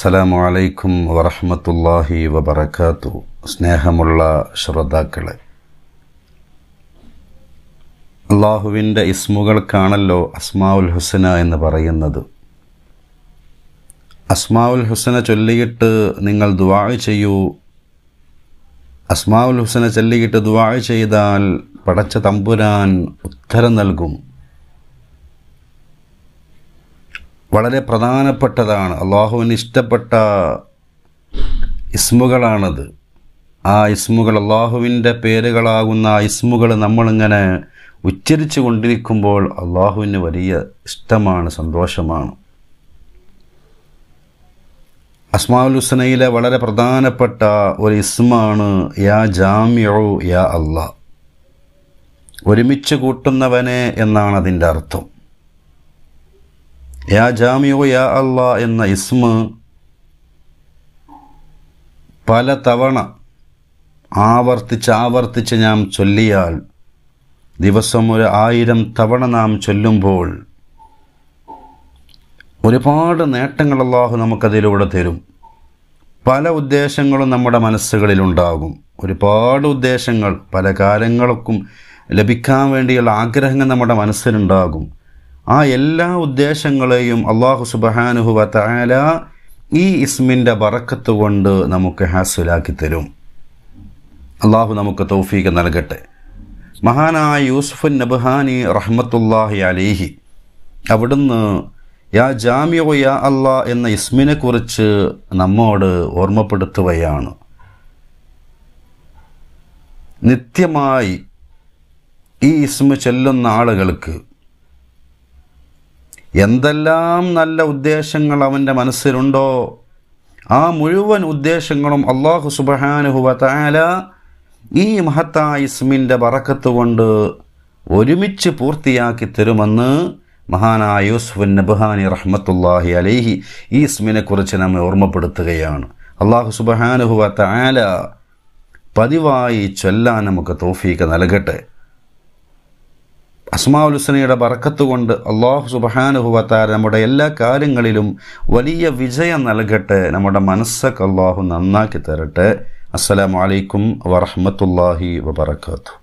അസ്സലാമു അലൈക്കും വറഹമത്തല്ലാഹി വബർക്കാത്തു സ്നേഹമുള്ള ശ്രോതാക്കളെ അള്ളാഹുവിൻ്റെ ഇസ്മുകൾക്കാണല്ലോ അസ്മാവുൽ ഹുസന എന്ന് പറയുന്നത് അസ്മാവുൽ ഹുസന ചൊല്ലിയിട്ട് നിങ്ങൾ ദുവാ ചെയ്യൂ അസ്മാവുൽ ഹുസന ചൊല്ലിയിട്ട് ദുവാ ചെയ്താൽ പടച്ച തമ്പുരാൻ ഉത്തരം നൽകും വളരെ പ്രധാനപ്പെട്ടതാണ് അള്ളാഹുവിന് ഇഷ്ടപ്പെട്ട ഇസ്മുകളാണത് ആ ഇസ്മുകൾ അള്ളാഹുവിൻ്റെ പേരുകളാകുന്ന ആ ഇസ്മുകൾ നമ്മളിങ്ങനെ ഉച്ചരിച്ചു കൊണ്ടിരിക്കുമ്പോൾ അള്ളാഹുവിന് വലിയ ഇഷ്ടമാണ് സന്തോഷമാണ് അസ്മാഉൽ ഹുസ്നയിലെ വളരെ പ്രധാനപ്പെട്ട ഒരു ഇസ്മാണ് യാ ജാമ്യോ യാ അള്ളാഹ് ഒരുമിച്ച് കൂട്ടുന്നവനെ എന്നാണ് അതിൻ്റെ അർത്ഥം യാ ജാമിയോ യാ അള്ളാ എന്ന ഇസ്മ പല തവണ ആവർത്തിച്ച് ആവർത്തിച്ച് നാം ചൊല്ലിയാൽ ദിവസം ഒരു ആയിരം തവണ നാം ചൊല്ലുമ്പോൾ ഒരുപാട് നേട്ടങ്ങൾ അള്ളാഹു നമുക്കതിലൂടെ തരും പല ഉദ്ദേശങ്ങളും നമ്മുടെ മനസ്സുകളിലുണ്ടാകും ഒരുപാട് ഉദ്ദേശങ്ങൾ പല കാര്യങ്ങൾക്കും ലഭിക്കാൻ വേണ്ടിയുള്ള ആഗ്രഹങ്ങൾ നമ്മുടെ മനസ്സിലുണ്ടാകും ആ എല്ലാ ഉദ്ദേശങ്ങളെയും അള്ളാഹു സുബഹാനുഹു വത്തായാല ഈ ഇസ്മിൻ്റെ ബറക്കത്ത് കൊണ്ട് നമുക്ക് ഹാസുലാക്കി തരും അള്ളാഹു നമുക്ക് തൗഫീക്ക് നൽകട്ടെ മഹാനായ യൂസുഫുൻ നബഹാനി റഹ്മത്തുല്ലാഹി അലേഹി അവിടുന്ന് യാ ജാമ്യോ യാ അല്ലാ എന്ന ഇസ്മിനെക്കുറിച്ച് നമ്മോട് ഓർമ്മപ്പെടുത്തുകയാണ് നിത്യമായി ഈ ഇസ്മ ചെല്ലുന്ന ആളുകൾക്ക് എന്തെല്ലാം നല്ല ഉദ്ദേശങ്ങൾ അവൻ്റെ മനസ്സിലുണ്ടോ ആ മുഴുവൻ ഉദ്ദേശങ്ങളും അള്ളാഹു സുബഹാനുഹുവ താല ഈ മഹത്തായ ഇസ്മിൻ്റെ വറക്കത്ത് കൊണ്ട് ഒരുമിച്ച് പൂർത്തിയാക്കി തരുമെന്ന് മഹാനായ യൂസുഫ് നബുഹാനി റഹ്മത്തുല്ലാഹി അലൈഹി ഈ ഇസ്മിനെക്കുറിച്ച് നമ്മെ ഓർമ്മപ്പെടുത്തുകയാണ് അള്ളാഹു സുബഹാനുഹുവ താല പതിവായി ചൊല്ലാൻ നമുക്ക് തോഫീക്ക് നൽകട്ടെ അസ്മാവുലുസനയുടെ ബർക്കത്ത് കൊണ്ട് അള്ളാഹു സുബഹാനുഹുവത്താര നമ്മുടെ എല്ലാ കാര്യങ്ങളിലും വലിയ വിജയം നൽകട്ടെ നമ്മുടെ മനസ്സൊക്കെ അള്ളാഹു നന്നാക്കി തരട്ടെ അസ്സലാമലൈക്കും വറഹമത്തല്ലാഹി വബർക്കാത്തു